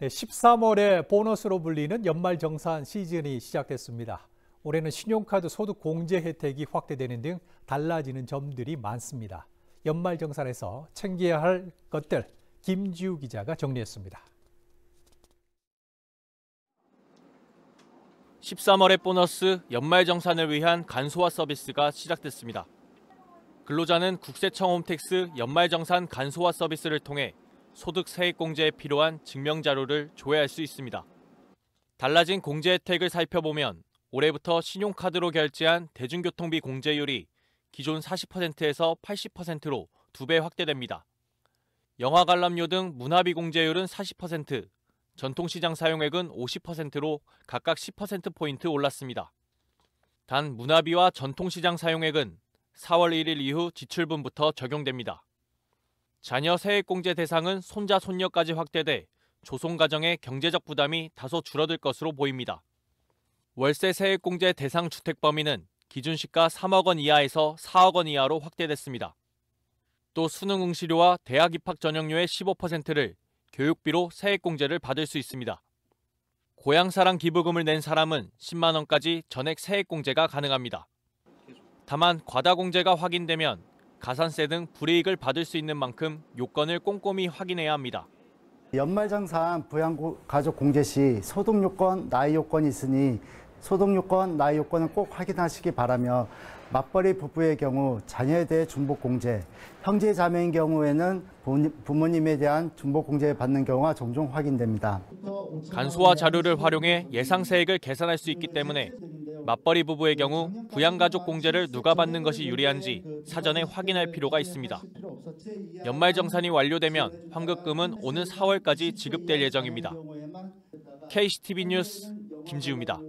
네, 13월에 보너스로 불리는 연말정산 시즌이 시작됐습니다. 올해는 신용카드 소득 공제 혜택이 확대되는 등 달라지는 점들이 많습니다. 연말정산에서 챙겨야 할 것들 김지우 기자가 정리했습니다. 13월의 보너스 연말정산을 위한 간소화 서비스가 시작됐습니다. 근로자는 국세청 홈택스 연말정산 간소화 서비스를 통해 소득 세액 공제에 필요한 증명 자료를 조회할 수 있습니다. 달라진 공제 혜택을 살펴보면 올해부터 신용카드로 결제한 대중교통비 공제율이 기존 40%에서 80%로 2배 확대됩니다. 영화 관람료 등 문화비 공제율은 40%, 전통시장 사용액은 50%로 각각 10%포인트 올랐습니다. 단 문화비와 전통시장 사용액은 4월 1일 이후 지출분부터 적용됩니다. 자녀 세액공제 대상은 손자 손녀까지 확대돼 조손 가정의 경제적 부담이 다소 줄어들 것으로 보입니다. 월세 세액공제 대상 주택 범위는 기준 시가 3억 원 이하에서 4억 원 이하로 확대됐습니다. 또 수능 응시료와 대학 입학 전형료의 15%를 교육비로 세액공제를 받을 수 있습니다. 고향사랑 기부금을 낸 사람은 10만 원까지 전액 세액공제가 가능합니다. 다만 과다공제가 확인되면 가산세 등 불이익을 받을 수 있는 만큼 요건을 꼼꼼히 확인해야 합니다. 연말정산 부양가족공제 시 소득 요건, 나이 요건이 있으니 소득 요건, 나이 요건은 꼭 확인하시기 바라며 맞벌이 부부의 경우 자녀에 대해 중복공제, 형제 자매인 경우에는 부모님에 대한 중복공제 받는 경우가 종종 확인됩니다. 간소화 자료를 활용해 예상 세액을 계산할 수 있기 때문에 맞벌이 부부의 경우 부양가족 공제를 누가 받는 것이 유리한지 사전에 확인할 필요가 있습니다. 연말 정산이 완료되면 환급금은 오는 4월까지 지급될 예정입니다. KCTV 뉴스 김지우입니다.